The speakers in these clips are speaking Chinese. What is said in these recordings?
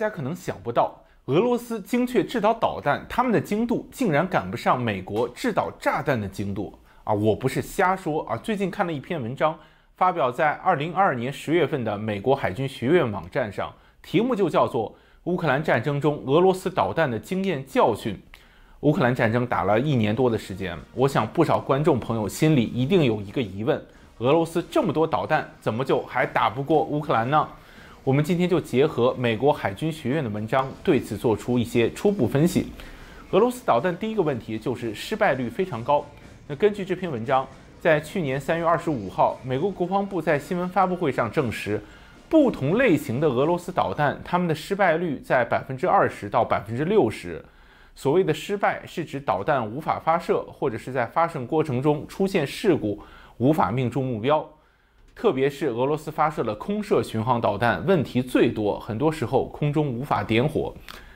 大家可能想不到，俄罗斯精确制导导弹，他们的精度竟然赶不上美国制导炸弹的精度啊！我不是瞎说啊，最近看了一篇文章，发表在二零二二年十月份的美国海军学院网站上，题目就叫做《乌克兰战争中俄罗斯导弹的经验教训》。乌克兰战争打了一年多的时间，我想不少观众朋友心里一定有一个疑问：俄罗斯这么多导弹，怎么就还打不过乌克兰呢？我们今天就结合美国海军学院的文章，对此做出一些初步分析。俄罗斯导弹第一个问题就是失败率非常高。那根据这篇文章，在去年三月二十五号，美国国防部在新闻发布会上证实，不同类型的俄罗斯导弹，它们的失败率在百分之二十到百分之六十。所谓的失败，是指导弹无法发射，或者是在发射过程中出现事故，无法命中目标。特别是俄罗斯发射的空射巡航导弹问题最多，很多时候空中无法点火，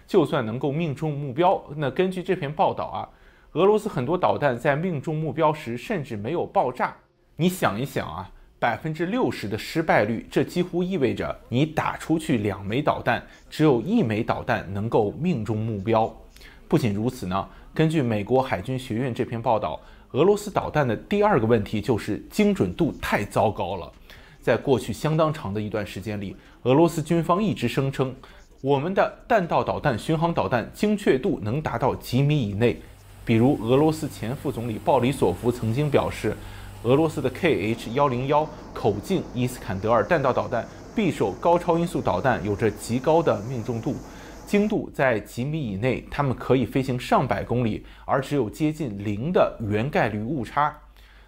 就算能够命中目标，那根据这篇报道啊，俄罗斯很多导弹在命中目标时甚至没有爆炸。你想一想啊，百分之六十的失败率，这几乎意味着你打出去两枚导弹，只有一枚导弹能够命中目标。不仅如此呢，根据美国海军学院这篇报道。俄罗斯导弹的第二个问题就是精准度太糟糕了。在过去相当长的一段时间里，俄罗斯军方一直声称，我们的弹道导弹、巡航导弹精确度能达到几米以内。比如，俄罗斯前副总理鲍里索夫曾经表示，俄罗斯的 Kh-101 口径伊斯坎德尔弹道导弹、匕首高超音速导弹有着极高的命中度。精度在几米以内，它们可以飞行上百公里，而只有接近零的圆概率误差。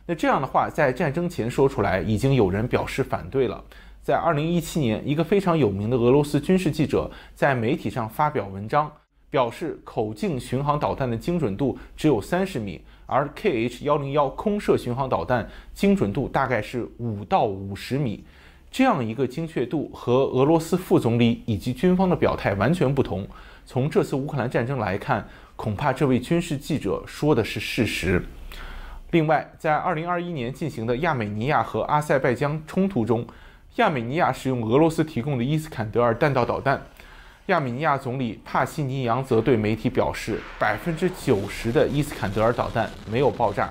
那这样的话，在战争前说出来，已经有人表示反对了。在二零一七年，一个非常有名的俄罗斯军事记者在媒体上发表文章，表示口径巡航导弹的精准度只有三十米，而 Kh- 幺零幺空射巡航导弹精准度大概是五到五十米。这样一个精确度和俄罗斯副总理以及军方的表态完全不同。从这次乌克兰战争来看，恐怕这位军事记者说的是事实。另外，在2021年进行的亚美尼亚和阿塞拜疆冲突中，亚美尼亚使用俄罗斯提供的伊斯坎德尔弹道导弹。亚美尼亚总理帕希尼扬则对媒体表示，百分之九十的伊斯坎德尔导弹没有爆炸。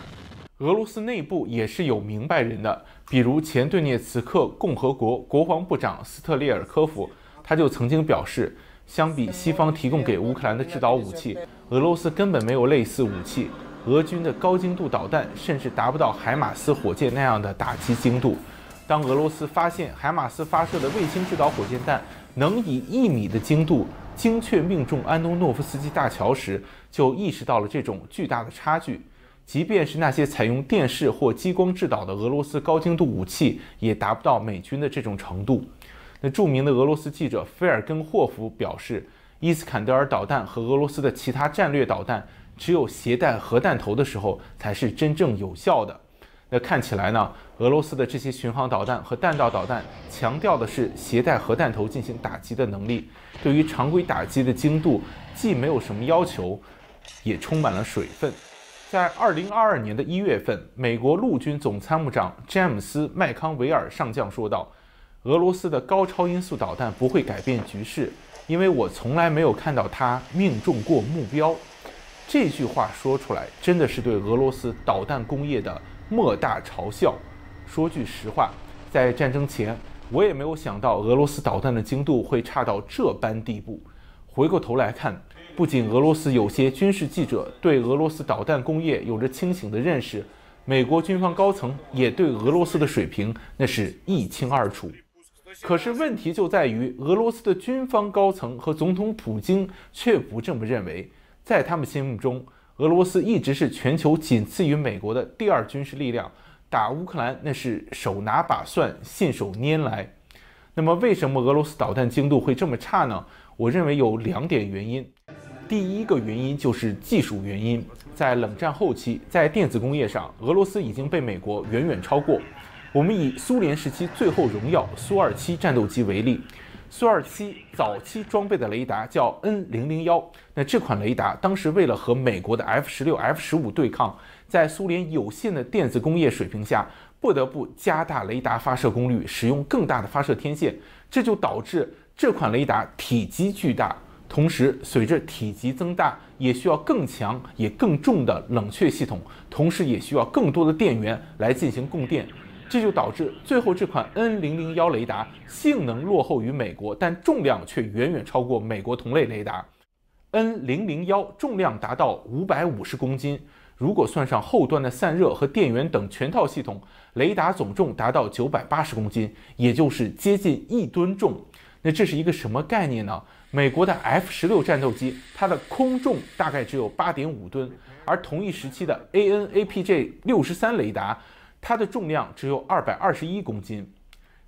俄罗斯内部也是有明白人的。比如，前顿涅茨克共和国国防部长斯特列尔科夫，他就曾经表示，相比西方提供给乌克兰的制导武器，俄罗斯根本没有类似武器。俄军的高精度导弹甚至达不到海马斯火箭那样的打击精度。当俄罗斯发现海马斯发射的卫星制导火箭弹能以一米的精度精确命中安东诺夫斯基大桥时，就意识到了这种巨大的差距。即便是那些采用电视或激光制导的俄罗斯高精度武器，也达不到美军的这种程度。那著名的俄罗斯记者菲尔根霍夫表示，伊斯坎德尔导弹和俄罗斯的其他战略导弹，只有携带核弹头的时候，才是真正有效的。那看起来呢，俄罗斯的这些巡航导弹和弹道导弹，强调的是携带核弹头进行打击的能力，对于常规打击的精度既没有什么要求，也充满了水分。在二零二二年的一月份，美国陆军总参谋长詹姆斯·麦康维尔上将说道：“俄罗斯的高超音速导弹不会改变局势，因为我从来没有看到它命中过目标。”这句话说出来，真的是对俄罗斯导弹工业的莫大嘲笑。说句实话，在战争前，我也没有想到俄罗斯导弹的精度会差到这般地步。回过头来看。不仅俄罗斯有些军事记者对俄罗斯导弹工业有着清醒的认识，美国军方高层也对俄罗斯的水平那是一清二楚。可是问题就在于俄罗斯的军方高层和总统普京却不这么认为，在他们心目中，俄罗斯一直是全球仅次于美国的第二军事力量，打乌克兰那是手拿把蒜，信手拈来。那么为什么俄罗斯导弹精度会这么差呢？我认为有两点原因。第一个原因就是技术原因，在冷战后期，在电子工业上，俄罗斯已经被美国远远超过。我们以苏联时期最后荣耀苏二七战斗机为例，苏二七早期装备的雷达叫 N 零零幺，那这款雷达当时为了和美国的 F 十六、F 十五对抗，在苏联有限的电子工业水平下，不得不加大雷达发射功率，使用更大的发射天线，这就导致这款雷达体积巨大。同时，随着体积增大，也需要更强也更重的冷却系统，同时也需要更多的电源来进行供电。这就导致最后这款 N001 雷达性能落后于美国，但重量却远远超过美国同类雷达。N001 重量达到五百五十公斤，如果算上后端的散热和电源等全套系统，雷达总重达到九百八十公斤，也就是接近一吨重。那这是一个什么概念呢？美国的 F 十六战斗机，它的空重大概只有八点五吨，而同一时期的 ANAPJ 六十三雷达，它的重量只有二百二十一公斤。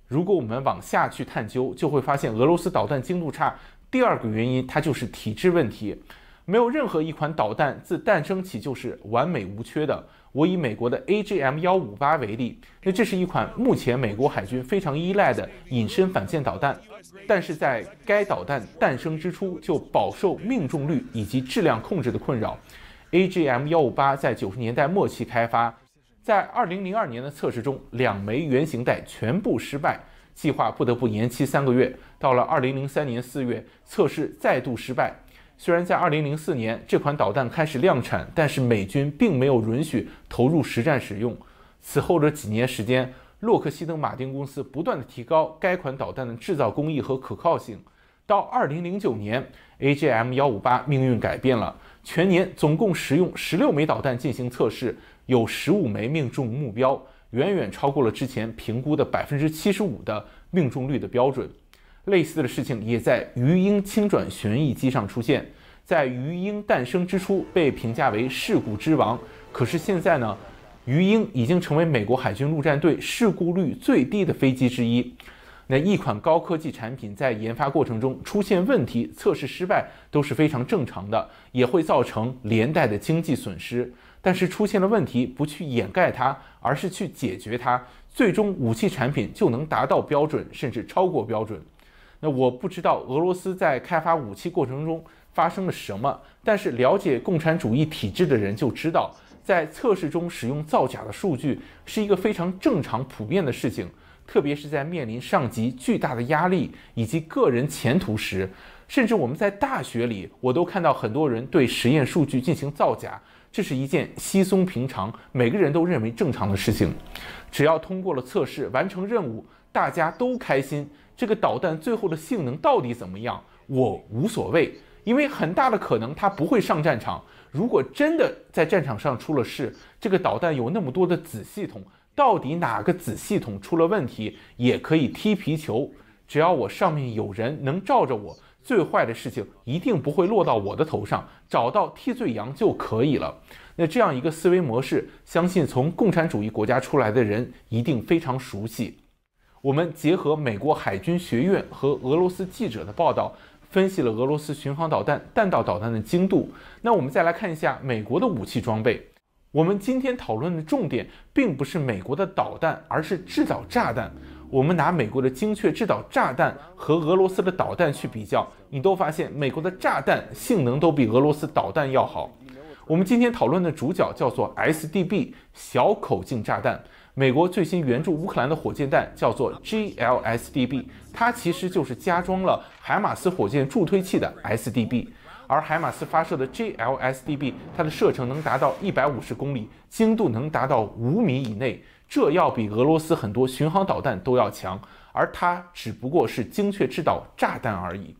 如果我们往下去探究，就会发现俄罗斯导弹精度差第二个原因，它就是体质问题。没有任何一款导弹自诞生起就是完美无缺的。我以美国的 AGM-158 为例，那这是一款目前美国海军非常依赖的隐身反舰导弹，但是在该导弹诞生之初就饱受命中率以及质量控制的困扰。AGM-158 在九十年代末期开发，在二零零二年的测试中，两枚原型弹全部失败，计划不得不延期三个月。到了二零零三年四月，测试再度失败。虽然在2004年这款导弹开始量产，但是美军并没有允许投入实战使用。此后的几年时间，洛克希登马丁公司不断的提高该款导弹的制造工艺和可靠性。到2009年，A g M 幺五八命运改变了，全年总共使用十六枚导弹进行测试，有十五枚命中目标，远远超过了之前评估的百分之七十五的命中率的标准。类似的事情也在鱼鹰轻转旋翼机上出现。在鱼鹰诞生之初，被评价为事故之王。可是现在呢，鱼鹰已经成为美国海军陆战队事故率最低的飞机之一。那一款高科技产品在研发过程中出现问题、测试失败都是非常正常的，也会造成连带的经济损失。但是出现了问题，不去掩盖它，而是去解决它，最终武器产品就能达到标准，甚至超过标准。那我不知道俄罗斯在开发武器过程中发生了什么，但是了解共产主义体制的人就知道，在测试中使用造假的数据是一个非常正常普遍的事情，特别是在面临上级巨大的压力以及个人前途时。甚至我们在大学里，我都看到很多人对实验数据进行造假，这是一件稀松平常、每个人都认为正常的事情。只要通过了测试，完成任务，大家都开心。这个导弹最后的性能到底怎么样，我无所谓，因为很大的可能它不会上战场。如果真的在战场上出了事，这个导弹有那么多的子系统，到底哪个子系统出了问题，也可以踢皮球，只要我上面有人能罩着我，最坏的事情一定不会落到我的头上，找到替罪羊就可以了。那这样一个思维模式，相信从共产主义国家出来的人一定非常熟悉。我们结合美国海军学院和俄罗斯记者的报道，分析了俄罗斯巡航导弹、弹道导弹的精度。那我们再来看一下美国的武器装备。我们今天讨论的重点并不是美国的导弹，而是制导炸弹。我们拿美国的精确制导炸弹和俄罗斯的导弹去比较，你都发现美国的炸弹性能都比俄罗斯导弹要好。我们今天讨论的主角叫做 SDB 小口径炸弹。美国最新援助乌克兰的火箭弹叫做 GLSDB，它其实就是加装了海马斯火箭助推器的 SDB，而海马斯发射的 GLSDB，它的射程能达到一百五十公里，精度能达到五米以内，这要比俄罗斯很多巡航导弹都要强，而它只不过是精确制导炸弹而已。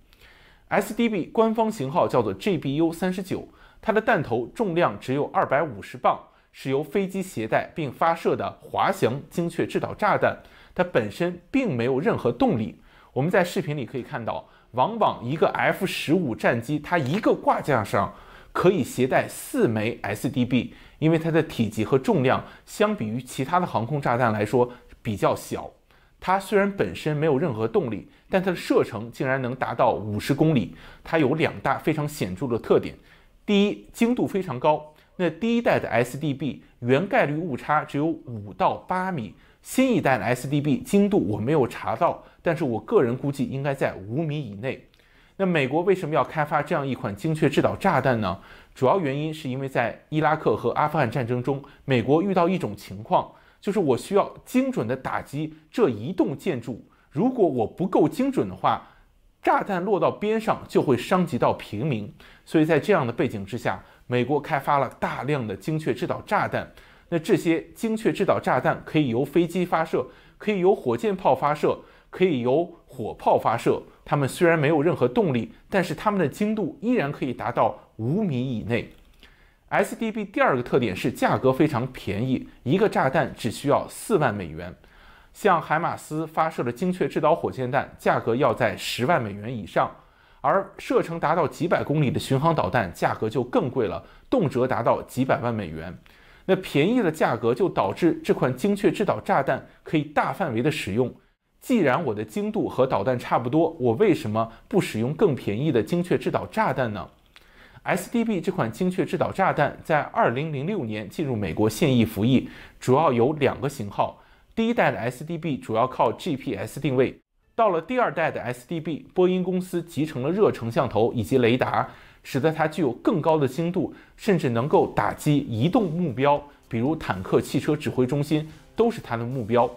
SDB 官方型号叫做 GBU-39，它的弹头重量只有二百五十磅。是由飞机携带并发射的滑翔精确制导炸弹，它本身并没有任何动力。我们在视频里可以看到，往往一个 F 十五战机，它一个挂架上可以携带四枚 SDB，因为它的体积和重量相比于其他的航空炸弹来说比较小。它虽然本身没有任何动力，但它的射程竟然能达到五十公里。它有两大非常显著的特点：第一，精度非常高。那第一代的 SDB 原概率误差只有五到八米，新一代的 SDB 精度我没有查到，但是我个人估计应该在五米以内。那美国为什么要开发这样一款精确制导炸弹呢？主要原因是因为在伊拉克和阿富汗战争中，美国遇到一种情况，就是我需要精准的打击这一栋建筑，如果我不够精准的话，炸弹落到边上就会伤及到平民，所以在这样的背景之下。美国开发了大量的精确制导炸弹，那这些精确制导炸弹可以由飞机发射，可以由火箭炮发射，可以由火炮发射。它们虽然没有任何动力，但是它们的精度依然可以达到五米以内。SDB 第二个特点是价格非常便宜，一个炸弹只需要四万美元，像海马斯发射的精确制导火箭弹价格要在十万美元以上。而射程达到几百公里的巡航导弹价格就更贵了，动辄达到几百万美元。那便宜的价格就导致这款精确制导炸弹可以大范围的使用。既然我的精度和导弹差不多，我为什么不使用更便宜的精确制导炸弹呢？SDB 这款精确制导炸弹在2006年进入美国现役服役，主要有两个型号。第一代的 SDB 主要靠 GPS 定位。到了第二代的 SDB，波音公司集成了热成像头以及雷达，使得它具有更高的精度，甚至能够打击移动目标，比如坦克、汽车、指挥中心都是它的目标。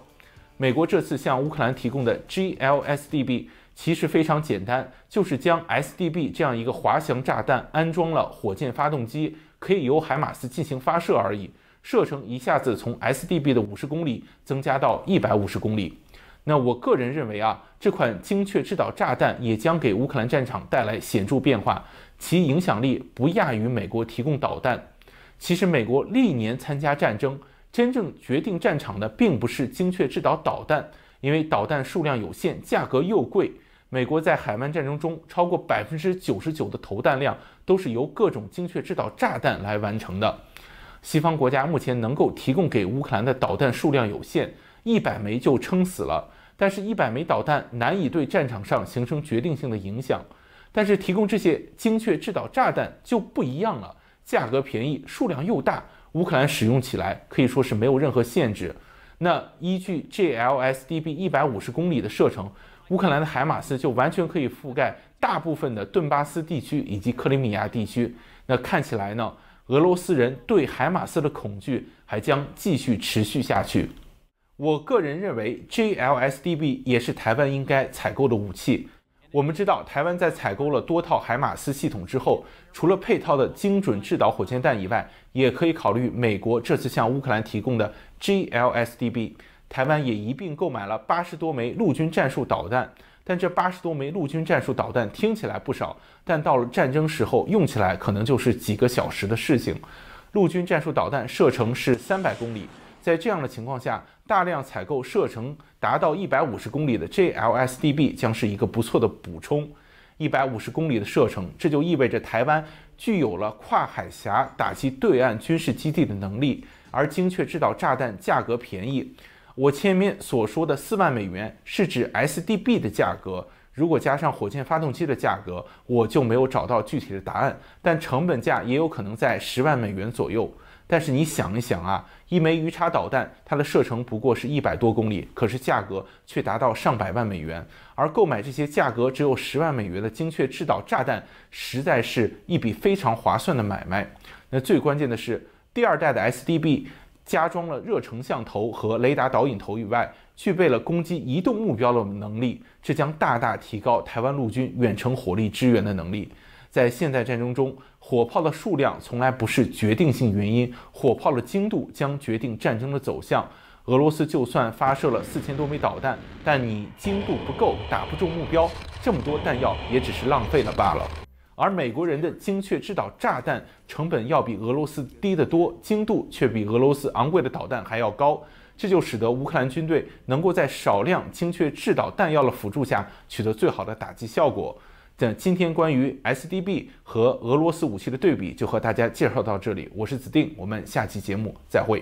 美国这次向乌克兰提供的 GLSDB 其实非常简单，就是将 SDB 这样一个滑翔炸弹安装了火箭发动机，可以由海马斯进行发射而已，射程一下子从 SDB 的五十公里增加到一百五十公里。那我个人认为啊，这款精确制导炸弹也将给乌克兰战场带来显著变化，其影响力不亚于美国提供导弹。其实，美国历年参加战争，真正决定战场的并不是精确制导导弹，因为导弹数量有限，价格又贵。美国在海湾战争中，超过百分之九十九的投弹量都是由各种精确制导炸弹来完成的。西方国家目前能够提供给乌克兰的导弹数量有限。一百枚就撑死了，但是，一百枚导弹难以对战场上形成决定性的影响。但是，提供这些精确制导炸弹就不一样了，价格便宜，数量又大，乌克兰使用起来可以说是没有任何限制。那依据 GLSDB 一百五十公里的射程，乌克兰的海马斯就完全可以覆盖大部分的顿巴斯地区以及克里米亚地区。那看起来呢，俄罗斯人对海马斯的恐惧还将继续持续下去。我个人认为，GLSDB 也是台湾应该采购的武器。我们知道，台湾在采购了多套海马斯系统之后，除了配套的精准制导火箭弹以外，也可以考虑美国这次向乌克兰提供的 GLSDB。台湾也一并购买了八十多枚陆军战术导弹。但这八十多枚陆军战术导弹听起来不少，但到了战争时候，用起来可能就是几个小时的事情。陆军战术导弹射程是三百公里。在这样的情况下，大量采购射程达到一百五十公里的 JLSDB 将是一个不错的补充。一百五十公里的射程，这就意味着台湾具有了跨海峡打击对岸军事基地的能力。而精确制导炸弹价格便宜，我前面所说的四万美元是指 SDB 的价格，如果加上火箭发动机的价格，我就没有找到具体的答案，但成本价也有可能在十万美元左右。但是你想一想啊，一枚鱼叉导弹它的射程不过是一百多公里，可是价格却达到上百万美元。而购买这些价格只有十万美元的精确制导炸弹，实在是一笔非常划算的买卖。那最关键的是，第二代的 SDB 加装了热成像头和雷达导引头以外，具备了攻击移动目标的能力，这将大大提高台湾陆军远程火力支援的能力。在现代战争中，火炮的数量从来不是决定性原因，火炮的精度将决定战争的走向。俄罗斯就算发射了四千多枚导弹，但你精度不够，打不中目标，这么多弹药也只是浪费了罢了。而美国人的精确制导炸弹成本要比俄罗斯低得多，精度却比俄罗斯昂贵的导弹还要高，这就使得乌克兰军队能够在少量精确制导弹药的辅助下，取得最好的打击效果。那今天关于 SDB 和俄罗斯武器的对比就和大家介绍到这里。我是子定，我们下期节目再会。